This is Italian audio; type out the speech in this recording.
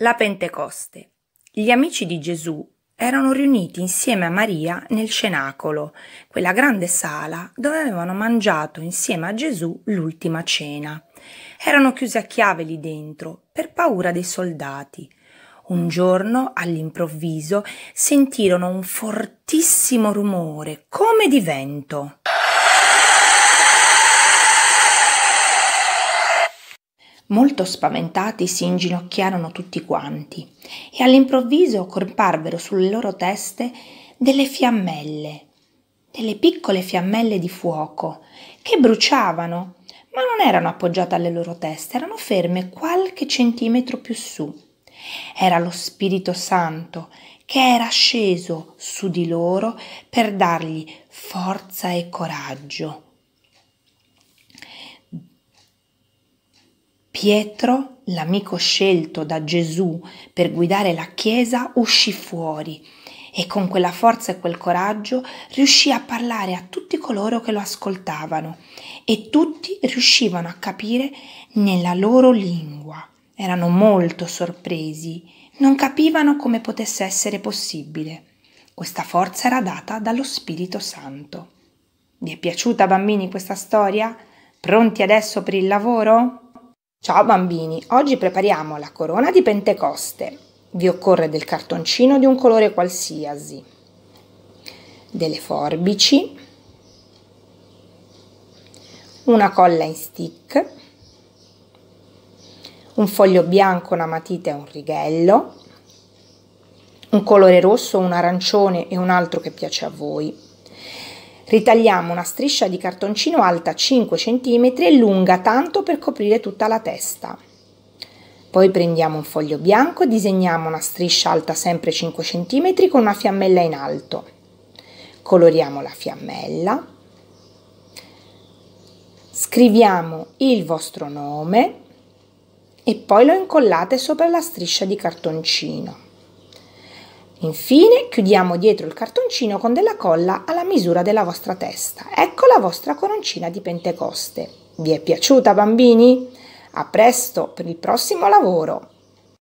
La Pentecoste. Gli amici di Gesù erano riuniti insieme a Maria nel cenacolo, quella grande sala dove avevano mangiato insieme a Gesù l'ultima cena. Erano chiusi a chiave lì dentro per paura dei soldati. Un giorno, all'improvviso, sentirono un fortissimo rumore, come di vento. Molto spaventati si inginocchiarono tutti quanti e all'improvviso comparvero sulle loro teste delle fiammelle, delle piccole fiammelle di fuoco che bruciavano, ma non erano appoggiate alle loro teste, erano ferme qualche centimetro più su. Era lo Spirito Santo che era sceso su di loro per dargli forza e coraggio Pietro, l'amico scelto da Gesù per guidare la Chiesa, uscì fuori e con quella forza e quel coraggio riuscì a parlare a tutti coloro che lo ascoltavano e tutti riuscivano a capire nella loro lingua. Erano molto sorpresi, non capivano come potesse essere possibile. Questa forza era data dallo Spirito Santo. Vi è piaciuta bambini questa storia? Pronti adesso per il lavoro? Ciao bambini, oggi prepariamo la corona di Pentecoste. Vi occorre del cartoncino di un colore qualsiasi, delle forbici, una colla in stick, un foglio bianco, una matita e un righello, un colore rosso, un arancione e un altro che piace a voi. Ritagliamo una striscia di cartoncino alta 5 cm e lunga tanto per coprire tutta la testa. Poi prendiamo un foglio bianco e disegniamo una striscia alta sempre 5 cm con una fiammella in alto. Coloriamo la fiammella. Scriviamo il vostro nome e poi lo incollate sopra la striscia di cartoncino. Infine chiudiamo dietro il cartoncino con della colla alla misura della vostra testa. Ecco la vostra coroncina di Pentecoste. Vi è piaciuta bambini? A presto per il prossimo lavoro!